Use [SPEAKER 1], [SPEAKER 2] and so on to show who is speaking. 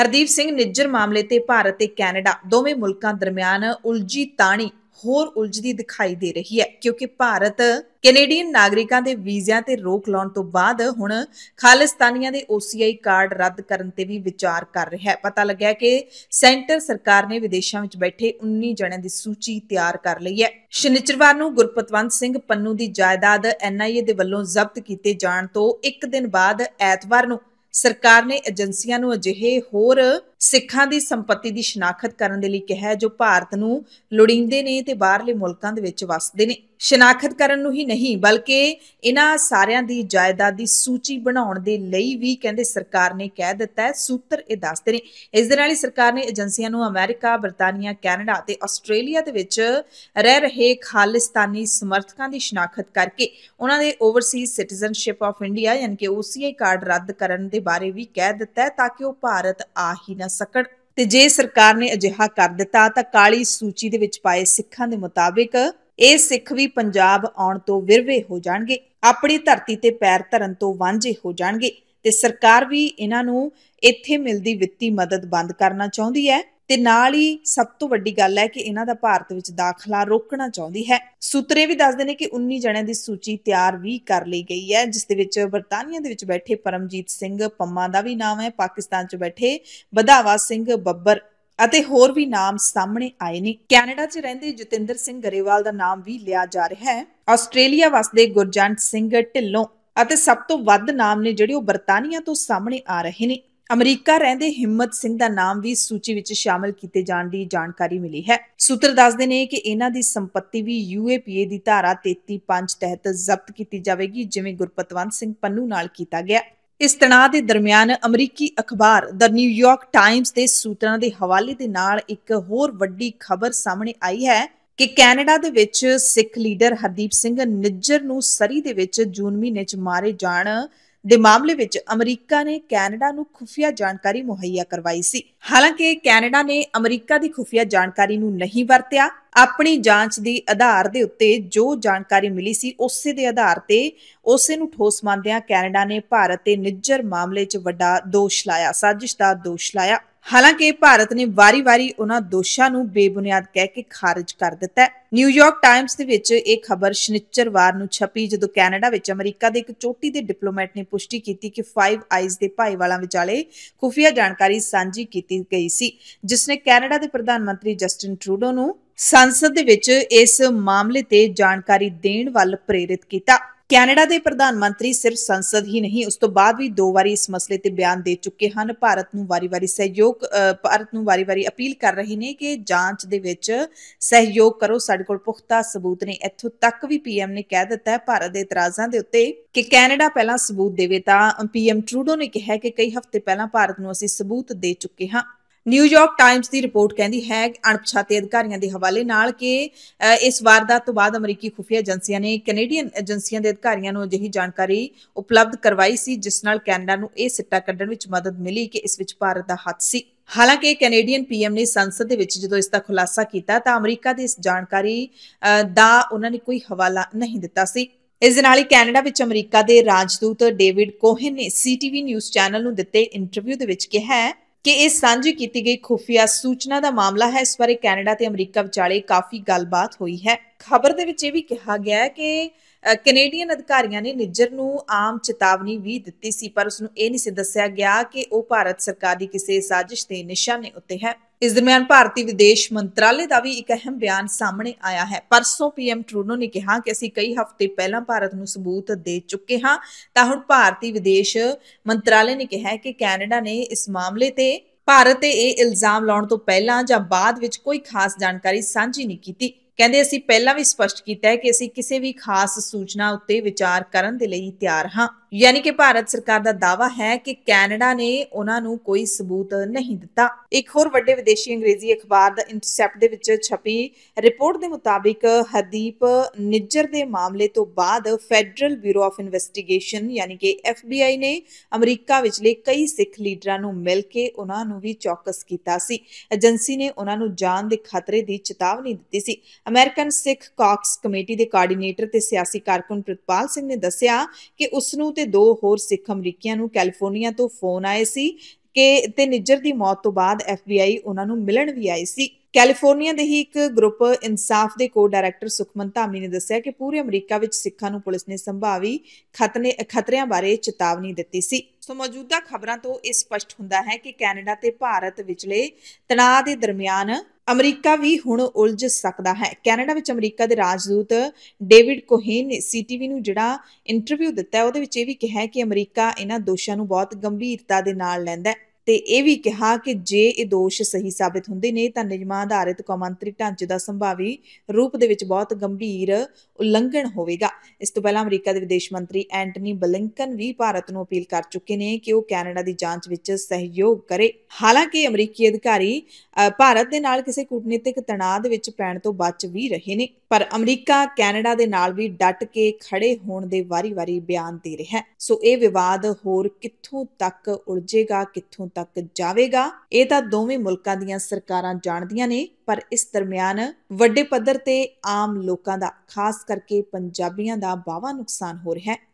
[SPEAKER 1] ਹਰਦੀਪ ਸਿੰਘ ਨਿੱਜਰ ਮਾਮਲੇ ਤੇ ਭਾਰਤ ਤੇ ਕੈਨੇਡਾ ਦੋਵੇਂ ਮੁਲਕਾਂ ਦਰਮਿਆਨ ਉਲਝੀ ਤਾਣੀ ਹੋਰ ਉਲਝਦੀ ਦਿਖਾਈ ਦੇ ਰਹੀ ਹੈ ਕਿਉਂਕਿ ਭਾਰਤ ਕੈਨੇਡੀਅਨ ਨਾਗਰਿਕਾਂ ਦੇ ਵੀਜ਼ਿਆਂ ਤੇ ਰੋਕ ਲਾਉਣ ਤੋਂ ਬਾਅਦ ਹੁਣ ਖਾਲਿਸਤਾਨੀਆਂ ਦੇ OCI ਕਾਰਡ ਰੱਦ ਕਰਨ ਤੇ ਵੀ ਵਿਚਾਰ ਕਰ ਰਿਹਾ ਹੈ ਪਤਾ ਲੱਗਿਆ ਕਿ ਸੈਂਟਰ ਸਰਕਾਰ ਨੇ ਵਿਦੇਸ਼ਾਂ ਵਿੱਚ ਬੈਠੇ 19 ਜਣਿਆਂ ਦੀ ਸੂਚੀ ਤਿਆਰ ਕਰ ਲਈ ਹੈ ਸ਼ਨੀਚਰਵਾਰ ਨੂੰ ਗੁਰਪਤਵੰਤ ਸਿੰਘ ਪੰਨੂ ਦੀ ਜਾਇਦਾਦ NIA ਦੇ ਵੱਲੋਂ ਜ਼ਬਤ ਕੀਤੇ ਜਾਣ ਤੋਂ ਇੱਕ ਦਿਨ ਬਾਅਦ ਐਤਵਾਰ ਨੂੰ ਸਰਕਾਰ ਨੇ ਏਜੰਸੀਆਂ ਨੂੰ ਅਜਿਹੇ ਹੋਰ ਸਿੱਖਾਂ ਦੀ ਸੰਪਤੀ ਦੀ ਸ਼ਨਾਖਤ ਕਰਨ ਦੇ ਲਈ ਕਿਹਾ ਜੋ ਭਾਰਤ ਨੂੰ ਲੋੜੀਂਦੇ ਨੇ ਤੇ ਬਾਹਰਲੇ ਮੁਲਕਾਂ ਦੇ ਵਿੱਚ ਵਸਦੇ ਨੇ ਸ਼ਨਾਖਤ ਕਰਨ ਨੂੰ ਹੀ ਨਹੀਂ ਬਲਕਿ ਇਹਨਾਂ ਸਾਰਿਆਂ ਦੀ ਜਾਇਦਾਦ ਦੀ ਸੂਚੀ ਬਣਾਉਣ ਦੇ ਲਈ ਵੀ ਕਹਿੰਦੇ ਸਰਕਾਰ ਨੇ ਕਹਿ ਦਿੱਤਾ ਹੈ ਸੂਤਰ ਇਹ ਦੱਸਦੇ ਨੇ ਇਸ ਦੇ ਨਾਲ ਹੀ ਸਰਕਾਰ ਨੇ ਏਜੰਸੀਆਂ ਨੂੰ ਅਮਰੀਕਾ, ਬ੍ਰਿਟਾਨੀਆ, ਕੈਨੇਡਾ ਤੇ ਆਸਟ੍ਰੇਲੀਆ ਦੇ ਵਿੱਚ ਰਹਿ ਰਹੇ ਖਾਲਿਸਤਾਨੀ ਸਮਰਥਕਾਂ ਦੀ ਸ਼ਨਾਖਤ ਕਰਕੇ ਉਹਨਾਂ ਦੇ ਓਵਰਸੀਜ਼ ਸਿਟੀਜ਼ਨਸ਼ਿਪ ਆਫ ਇੰਡੀਆ ਯਾਨੀ ਕਿ ਕਾਰਡ ਰੱਦ ਕਰਨ ਦੇ ਬਾਰੇ ਵੀ ਕਹਿ ਦਿੱਤਾ ਹੈ ਤਾਂ ਕਿ ਉਹ ਭਾਰਤ ਆ ਹੀ ਨਾ ਨਾ ਸਕਣ ਤੇ ਜੇ ਸਰਕਾਰ ਨੇ ਅਜਿਹਾ ਕਰ ਦਿੱਤਾ ਤਾਂ ਕਾਲੀ ਸੂਚੀ ਦੇ ਵਿੱਚ ਪਾਏ ਸਿੱਖਾਂ ਦੇ ਮੁਤਾਬਿਕ ਇਹ ਸਿੱਖ ਵੀ ਪੰਜਾਬ ਆਉਣ ਤੋਂ ਵਿਰਵੇ ਹੋ ਜਾਣਗੇ ਆਪਣੀ ਧਰਤੀ ਤੇ ਪੈਰ ਧਰਨ ਤੋਂ ਵਾਂਝੇ ਹੋ ਜਾਣਗੇ ਤੇ ਸਰਕਾਰ ਵੀ ਇਹਨਾਂ ਨੂੰ ਇੱਥੇ ਮਿਲਦੀ ਵਿੱਤੀ ਮਦਦ ਬੰਦ ਕਰਨਾ ਚਾਹੁੰਦੀ ਹੈ ਤੇ ਨਾਲ ਹੀ ਸਭ ਤੋਂ ਵੱਡੀ ਗੱਲ ਹੈ ਕਿ ਇਹਨਾਂ ਦਾ ਭਾਰਤ ਵਿੱਚ ਦਾਖਲਾ ਰੋਕਣਾ ਚਾਹੁੰਦੀ ਹੈ ਸੂਤਰੇ ਵੀ ਦੱਸਦੇ ਨੇ ਕਿ 19 ਜਣਿਆਂ ਦੀ ਸੂਚੀ ਤਿਆਰ ਵੀ ਕਰ ਲਈ ਗਈ ਹੈ ਜਿਸ ਦੇ ਵਿੱਚ ਬਰਤਾਨੀਆ ਦੇ ਵਿੱਚ ਬੈਠੇ ਪਰਮਜੀਤ ਸਿੰਘ ਪੰਮਾ ਦਾ ਵੀ ਨਾਮ ਹੈ ਪਾਕਿਸਤਾਨ 'ਚ ਬੈਠੇ ਬਧਾਵਾ ਸਿੰਘ ਬੱਬਰ ਅਤੇ ਹੋਰ ਵੀ ਨਾਮ ਸਾਹਮਣੇ ਆਏ ਨੇ ਕੈਨੇਡਾ 'ਚ ਰਹਿੰਦੇ ਜਤਿੰਦਰ ਸਿੰਘ ਗਰੇਵਾਲ ਦਾ ਨਾਮ ਵੀ ਲਿਆ ਜਾ ਰਿਹਾ ਹੈ ਆਸਟ੍ਰੇਲੀਆ ਵਸਦੇ ਗੁਰਜੰਟ ਸਿੰਘ ਢਿੱਲੋਂ ਅਤੇ ਸਭ ਤੋਂ ਵੱਧ ਨਾਮ ਨੇ ਜਿਹੜੇ ਉਹ ਬਰਤਾਨੀਆ ਤੋਂ ਸਾਹਮਣੇ ਆ ਰਹੇ ਨੇ ਅਮਰੀਕਾ ਰਹਿੰਦੇ ਹਿੰਮਤ ਸਿੰਘ ਦਾ ਨਾਮ ਵੀ ਸੂਚੀ ਵਿੱਚ ਸ਼ਾਮਲ ਕੀਤੇ ਜਾਣ ਦੀ ਜਾਣਕਾਰੀ ਮਿਲੀ ਹੈ ਸੂਤਰ ਦੱਸਦੇ ਨੇ ਕਿ ਇਹਨਾਂ ਦੀ ਸੰਪਤੀ ਵੀ ਯੂਏਪੀਏ ਦੀ ਧਾਰਾ 33.5 ਤਹਿਤ ਜ਼ਬਤ ਕੀਤੀ ਜਾਵੇਗੀ ਜਿਵੇਂ ਗੁਰਪਤਵੰਤ ਸਿੰਘ ਪੰਨੂ ਨਾਲ ਕੀਤਾ ਗਿਆ ਇਸ ਤਣਾਅ ਦੇ ਦਰਮਿਆਨ ਅਮਰੀਕੀ ਅਖਬਾਰ ਦ ਨਿਊਯਾਰਕ ਟਾਈਮਜ਼ ਦੇ ਸੂਤਰਾਂ ਦੇ ਹਵਾਲੇ ਦੇ ਨਾਲ ਇੱਕ ਹੋਰ ਵੱਡੀ ਖਬਰ ਸਾਹਮਣੇ ਆਈ ਹੈ ਕਿ ਕੈਨੇਡਾ ਦੇ ਵਿੱਚ ਸਿੱਖ ਲੀਡਰ ਹਰਦੀਪ ਸਿੰਘ ਨਿੱਜਰ ਨੂੰ ਸਰੀ ਦੇ ਵਿੱਚ ਜੂਨ ਮਹੀਨੇ 'ਚ ਮਾਰੇ ਜਾਣ ਦੇ ਮਾਮਲੇ ਵਿੱਚ ਅਮਰੀਕਾ ਨੇ ਕੈਨੇਡਾ ਨੂੰ ਖੁਫੀਆ ਜਾਣਕਾਰੀ ਮੁਹੱਈਆ ਕਰਵਾਈ ਸੀ ਹਾਲਾਂਕਿ ਕੈਨੇਡਾ ਨੇ ਅਮਰੀਕਾ ਦੀ ਖੁਫੀਆ ਜਾਣਕਾਰੀ ਨੂੰ ਨਹੀਂ ਵਰਤਿਆ ਆਪਣੀ ਜਾਂਚ ਦੀ ਆਧਾਰ ਦੇ ਉੱਤੇ ਜੋ ਜਾਣਕਾਰੀ ਮਿਲੀ ਸੀ ਉਸੇ ਦੇ ਆਧਾਰ ਤੇ ਉਸੇ ਨੂੰ ਠੋਸ ਮੰਨਦਿਆਂ ਕੈਨੇਡਾ ਨੇ ਭਾਰਤ ਤੇ ਨਿੱਜਰ ਮਾਮਲੇ 'ਚ ਵੱਡਾ ਦੋਸ਼ ਲਾਇਆ ਸਾਜ਼ਿਸ਼ ਦਾ ਦੋਸ਼ ਲਾਇਆ ਹਾਲਾਂਕਿ ਭਾਰਤ ਨੇ ਵਾਰੀ-ਵਾਰੀ ਉਹਨਾਂ ਦੋਸ਼ਾਂ ਨੂੰ ਬੇਬੁਨਿਆਦ ਕਹਿ ਕੇ ਖਾਰਜ ਕਰ ਦਿੱਤਾ ਹੈ ਨਿਊਯਾਰਕ ਟਾਈਮਸ ਦੇ ਵਿੱਚ ਇਹ ਖਬਰ ਸ਼ਨੀਚਰਵਾਰ ਨੂੰ ਛਪੀ ਜਦੋਂ ਕੈਨੇਡਾ ਵਿੱਚ ਅਮਰੀਕਾ ਦੇ ਇੱਕ ਚੋਟੀ ਦੇ ਡਿਪਲੋਮੈਟ ਨੇ ਪੁਸ਼ਟੀ ਕੀਤੀ ਕਿ 5 ਆਈਜ਼ ਦੇ ਭਾਈਵਾਲਾਂ ਵਿਚਾਲੇ ਖੁਫੀਆ ਜਾਣਕਾਰੀ ਸਾਂਝੀ ਕੀਤੀ ਗਈ ਸੀ ਜਿਸ ਨੇ ਕੈਨੇਡਾ ਦੇ ਪ੍ਰਧਾਨ ਮੰਤਰੀ ਜਸਟਿਨ ਟਰੂਡੋ ਨੂੰ ਸੰਸਦ ਦੇ ਵਿੱਚ ਇਸ ਮਾਮਲੇ ਤੇ ਜਾਣਕਾਰੀ ਦੇਣ ਵੱਲ ਪ੍ਰੇਰਿਤ ਕੀਤਾ ਕੈਨੇਡਾ ਦੇ ਪ੍ਰਧਾਨ ਮੰਤਰੀ ਸਿਰਫ ਸੰਸਦ ਹੀ ਨਹੀਂ ਉਸ ਤੋਂ ਬਾਅਦ ਵੀ ਦੋ ਵਾਰੀ ਇਸ ਮਸਲੇ ਤੇ ਬਿਆਨ ਦੇ ਚੁੱਕੇ ਹਨ ਭਾਰਤ ਨੂੰ ਵਾਰੀ-ਵਾਰੀ ਸਹਿਯੋਗ ਭਾਰਤ ਨੂੰ ਵਾਰੀ-ਵਾਰੀ ਅਪੀਲ ਕਰ ਰਹੇ ਨੇ ਕਿ ਜਾਂਚ ਦੇ ਵਿੱਚ ਸਹਿਯੋਗ ਕਰੋ ਸਾਡੇ ਕੋਲ ਪੁਖਤਾ ਸਬੂਤ ਨੇ ਇੱਥੋਂ ਤੱਕ ਵੀ ਪੀਐਮ ਨੇ ਕਹਿ ਦਿੱਤਾ ਹੈ ਭਾਰਤ ਦੇ ਇਤਰਾਜ਼ਾਂ ਦੇ ਉੱਤੇ ਕਿ ਕੈਨੇਡਾ ਪਹਿਲਾਂ ਸਬੂਤ ਦੇਵੇ ਤਾਂ ਪੀਐਮ ਟਰੂਡੋ ਨੇ ਕਿਹਾ ਕਿ ਕਈ ਹਫ਼ਤੇ ਪਹਿਲਾਂ ਭਾਰਤ ਨੂੰ ਅਸੀਂ ਸਬੂਤ ਦੇ ਚੁੱਕੇ ਹਾਂ ਨਿਊਯਾਰਕ ਟਾਈਮਸ ਦੀ ਰਿਪੋਰਟ ਕਹਿੰਦੀ ਹੈ ਅਣਪਛਾਤੇ ਅਧਿਕਾਰੀਆਂ ਦੇ ਹਵਾਲੇ ਨਾਲ ਕਿ ਇਸ ਵਾਰਦਾਤ ਤੋਂ ਬਾਅਦ ਅਮਰੀਕੀ ਖੁਫੀਆ ਏਜੰਸੀਆਂ ਨੇ ਕੈਨੇਡੀਅਨ ਏਜੰਸੀਆਂ ਦੇ ਅਧਿਕਾਰੀਆਂ ਨੂੰ ਅਜਿਹੀ ਜਾਣਕਾਰੀ ਉਪਲਬਧ ਕਰਵਾਈ ਸੀ ਜਿਸ ਨਾਲ ਕੈਨੇਡਾ ਨੂੰ ਇਹ ਸਿੱਟਾ ਕੱਢਣ ਵਿੱਚ ਮਦਦ ਮਿਲੀ ਕਿ ਇਸ ਵਿੱਚ ਭਾਰਤ ਦਾ ਹੱਥ ਸੀ ਹਾਲਾਂਕਿ ਕੈਨੇਡੀਅਨ ਪੀਐਮ ਨੇ ਸੰਸਦ ਦੇ ਵਿੱਚ ਜਦੋਂ ਇਸ ਦਾ ਖੁਲਾਸਾ ਕੀਤਾ ਤਾਂ ਅਮਰੀਕਾ ਦੀ ਇਸ ਜਾਣਕਾਰੀ ਦਾ ਉਹਨਾਂ ਨੇ ਕੋਈ ਹਵਾਲਾ ਨਹੀਂ ਦਿੱਤਾ ਸੀ ਇਸ ਦੇ ਨਾਲ ਹੀ ਕੈਨੇਡਾ ਵਿੱਚ ਅਮਰੀਕਾ ਦੇ ਰਾਜਦੂਤ ਡੇਵਿਡ ਕੋਹਨ ਨੇ ਸੀਟੀਵੀ ਨਿਊਜ਼ ਚੈਨਲ ਨੂੰ ਦਿੱਤੇ ਇੰਟਰਵਿਊ ਦੇ ਵਿੱਚ ਕਿਹਾ ਹੈ ਕਿ ਇਹ ਸਾਂਝੀ ਕੀਤੀ ਗਈ ਖੁਫੀਆ ਸੂਚਨਾ ਦਾ ਮਾਮਲਾ ਹੈ ਇਸ ਬਾਰੇ ਕੈਨੇਡਾ ਤੇ ਅਮਰੀਕਾ ਵਿਚਾਲੇ ਕਾਫੀ ਗੱਲਬਾਤ ਹੋਈ ਹੈ ਖਬਰ ਦੇ ਵਿੱਚ ਇਹ ਵੀ ਕਿਹਾ ਗਿਆ ਹੈ ਕਿ ਕੈਨੇਡੀਅਨ ਅਧਿਕਾਰੀਆਂ ਨੇ ਨਿੱਜਰ ਨੂੰ ਆਮ ਚੇਤਾਵਨੀ ਵੀ ਦਿੱਤੀ ਸੀ ਪਰ ਉਸ ਨੂੰ ਇਹ ਨਹੀਂ ਸੀ ਦੱਸਿਆ ਗਿਆ ਕਿ ਉਹ ਭਾਰਤ ਸਰਕਾਰ ਦੀ ਕਿਸੇ ਸਾਜ਼ਿਸ਼ ਦੇ ਨਿਸ਼ਾਨੇ ਉੱਤੇ ਹੈ ਇਸ ਦਰਮਿਆਨ ਭਾਰਤੀ ਵਿਦੇਸ਼ ਮੰਤਰਾਲੇ ਦਾ ਵੀ ਇੱਕ ਅਹਿਮ ਬਿਆਨ ਸਾਹਮਣੇ ਆਇਆ ਹੈ ਪਰਸੋਂ ਪੀਐਮ ਟਰੂਨੋ ਨੇ ਕਿਹਾ ਕਿ ਅਸੀਂ ਕਈ ਹਫ਼ਤੇ ਪਹਿਲਾਂ ਭਾਰਤ ਨੂੰ ਸਬੂਤ ਦੇ ਚੁੱਕੇ ਹਾਂ ਤਾਂ ਹੁਣ ਭਾਰਤੀ ਵਿਦੇਸ਼ ਮੰਤਰਾਲੇ ਨੇ ਕਿਹਾ ਕਿ ਕੈਨੇਡਾ ਨੇ ਇਸ ਮਾਮਲੇ ਤੇ ਭਾਰਤ ਤੇ ਇਹ ਇਲਜ਼ਾਮ ਲਾਉਣ ਤੋਂ ਪਹਿਲਾਂ ਜਾਂ ਬਾਅਦ ਵਿੱਚ ਕੋਈ ਖਾਸ ਜਾਣਕਾਰੀ ਸਾਂਝੀ ਨਹੀਂ ਕੀਤੀ ਕਹਿੰਦੇ ਅਸੀਂ ਪਹਿਲਾਂ ਵੀ ਸਪਸ਼ਟ ਕੀਤਾ ਹੈ ਕਿ ਅਸੀਂ ਕਿਸੇ ਵੀ ਖਾਸ ਸੂਚਨਾ ਉੱਤੇ ਵਿਚਾਰ ਕਰਨ ਦੇ ਲਈ ਤਿਆਰ ਹਾਂ ਯਾਨੀ ਕਿ ਭਾਰਤ ਸਰਕਾਰ ਦਾ ਦਾਵਾ ਹੈ ਕਿ ਕੈਨੇਡਾ ਨੇ ਉਹਨਾਂ ਨੂੰ ਕੋਈ ਸਬੂਤ ਨਹੀਂ ਦਿੱਤਾ ਇੱਕ ਹੋਰ ਵੱਡੇ ਵਿਦੇਸ਼ੀ ਅੰਗਰੇਜ਼ੀ ਅਖਬਾਰ ਦਾ ਇੰਟਰਸੈਪਟ ਦੇ ਵਿੱਚ ਛਪੀ ਰਿਪੋਰਟ ਦੇ ਮੁਤਾਬਿਕ ਹਰਦੀਪ ਨਿੱਜਰ ਦੇ ਮਾਮਲੇ ਤੋਂ ਬਾਅਦ ਫੈਡਰਲ ਬਿਊਰੋ ਆਫ ਇਨਵੈਸਟੀਗੇਸ਼ਨ ਯਾਨੀ ਕਿ ਐਫਬੀਆਈ ਨੇ ਅਮਰੀਕਾ ਵਿਚਲੇ ਕਈ ਸਿੱਖ ਲੀਡਰਾਂ ਨੂੰ ਮਿਲ ਕੇ ਉਹਨਾਂ ਨੂੰ ਵੀ ਚੌਕਸ ਕੀਤਾ ਸੀ ਏਜੰਸੀ ਨੇ ਉਹਨਾਂ ਨੂੰ ਜਾਨ ਦੇ ਖਤਰੇ ਦੀ ਚੇਤਾਵਨੀ ਦਿੱਤੀ ਸੀ ਅਮਰੀਕਨ ਸਿੱਖ ਕਾਕਸ ਕਮੇਟੀ ਦੇ ਕੋਆਰਡੀਨੇਟਰ ਤੇ ਸਿਆਸੀ ਕਾਰਕੁਨ ਪ੍ਰਿਤਪਾਲ ਸਿੰਘ ਨੇ ਦੱਸਿਆ ਕਿ ਉਸ ਨੂੰ ਤੇ ਦੋ ਹੋਰ ਸਿੱਖ ਅਮਰੀਕੀਆਂ ਨੂੰ ਕੈਲੀਫੋਰਨੀਆ ਤੋਂ ਫੋਨ ਆਏ ਸੀ ਕਿ ਤੇ ਨਿੱਜਰ ਦੀ ਮੌਤ ਤੋਂ ਬਾਅਦ ਐਫਬੀਆਈ ਉਹਨਾਂ ਨੂੰ ਮਿਲਣ ਵੀ ਆਈ ਸੀ ਕੈਲੀਫੋਰਨੀਆ ਦੇ ਹੀ ਇੱਕ ਗਰੁੱਪ ਇਨਸਾਫ ਦੇ ਕੋ ਡਾਇਰੈਕਟਰ ਸੁਖਮਨ ਧਾਮੀ ਨੇ ਦੱਸਿਆ ਕਿ ਪੂਰੇ ਅਮਰੀਕਾ ਵਿੱਚ ਸਿੱਖਾਂ ਨੂੰ ਪੁਲਿਸ ਨੇ ਸੰਭਾਵੀ ਖਤਰੇ ਖਤਰਿਆਂ ਬਾਰੇ ਚੇਤਾਵਨੀ ਦਿੱਤੀ ਸੀ ਸੋ ਮੌਜੂਦਾ ਖਬਰਾਂ ਤੋਂ ਇਹ ਸਪਸ਼ਟ ਹੁੰਦਾ ਹੈ ਕਿ ਕੈਨੇਡਾ ਤੇ ਭਾਰਤ ਵਿਚਲੇ ਤਣਾਅ ਦੇ ਦਰਮਿਆਨ ਅਮਰੀਕਾ ਵੀ ਹੁਣ ਉਲਝ ਸਕਦਾ ਹੈ ਕੈਨੇਡਾ ਵਿੱਚ ਅਮਰੀਕਾ ਦੇ ਰਾਜਦੂਤ ਡੇਵਿਡ ਕੋਹੇਨ ਨੇ ਸੀਟੀਵੀ ਨੂੰ ਜਿਹੜਾ ਇੰਟਰਵਿਊ ਦਿੱਤਾ ਉਹਦੇ ਵਿੱਚ ਇਹ ਵੀ ਕਿਹਾ ਹੈ ਕਿ ਅਮਰੀਕਾ ਇਹਨਾਂ ਦੋਸ਼ਾਂ ਨੂੰ ਬਹੁਤ ਗੰਭੀਰਤਾ ਦੇ ਨਾਲ ਲੈਂਦਾ ਹੈ ਤੇ ਇਹ ਵੀ ਕਿਹਾ ਕਿ ਜੇ ਇਹ ਦੋਸ਼ ਸਹੀ ਸਾਬਤ ਹੁੰਦੇ ਨੇ ਤਾਂ ਨਿਯਮਾਂ ਆਧਾਰਿਤ ਕੌਮਾਂਤਰੀ ਢਾਂਚੇ ਦਾ ਸੰਭਾਵੀ ਰੂਪ ਦੇ ਵਿੱਚ ਬਹੁਤ ਗੰਭੀਰ ਉਲੰਘਣ ਹੋਵੇਗਾ ਇਸ ਤੋਂ ਪਹਿਲਾਂ ਅਮਰੀਕਾ ਦੇ ਵਿਦੇਸ਼ ਮੰਤਰੀ ਐਂਟਨੀ ਬਲਿੰਕਨ ਵੀ ਭਾਰਤ ਨੂੰ ਅਪੀਲ ਕਰ ਚੁੱਕੇ ਨੇ ਕਿ ਉਹ ਕੈਨੇਡਾ ਦੀ ਜਾਂਚ ਵਿੱਚ ਸਹਿਯੋਗ ਕਰੇ ਹਾਲਾਂਕਿ ਅਮਰੀਕੀ ਅਧਿਕਾਰੀ ਭਾਰਤ ਦੇ ਨਾਲ ਕਿਸੇ ਕੂਟਨੀਤਿਕ ਤਣਾਅ ਦੇ ਵਿੱਚ ਪੈਣ ਤੋਂ ਬਚ ਵੀ ਰਹੇ ਨੇ ਪਰ ਅਮਰੀਕਾ ਕੈਨੇਡਾ ਦੇ ਨਾਲ ਵੀ ਡਟ ਕੇ ਖੜੇ ਹੋਣ ਦੇ ਵਾਰੀ-ਵਾਰੀ ਬਿਆਨ ਦੇ ਰਿਹਾ ਹੈ ਸੋ ਇਹ ਵਿਵਾਦ ਹੋਰ ਕਿੱਥੋਂ ਤੱਕ ਉਲਝੇਗਾ ਕਿੱਥੋਂ ਤੱਕ ਜਾਵੇਗਾ ਇਹ ਤਾਂ ਦੋਵੇਂ ਮੁਲਕਾਂ ਦੀਆਂ ਸਰਕਾਰਾਂ ਜਾਣਦੀਆਂ ਨੇ ਪਰ ਇਸ ਦਰਮਿਆਨ ਵੱਡੇ ਪੱਧਰ ਤੇ ਆਮ ਲੋਕਾਂ ਦਾ ਖਾਸ ਕਰਕੇ ਪੰਜਾਬੀਆਂ ਦਾ ਬਾਵਾ ਨੁਕਸਾਨ ਹੋ ਰਿਹਾ ਹੈ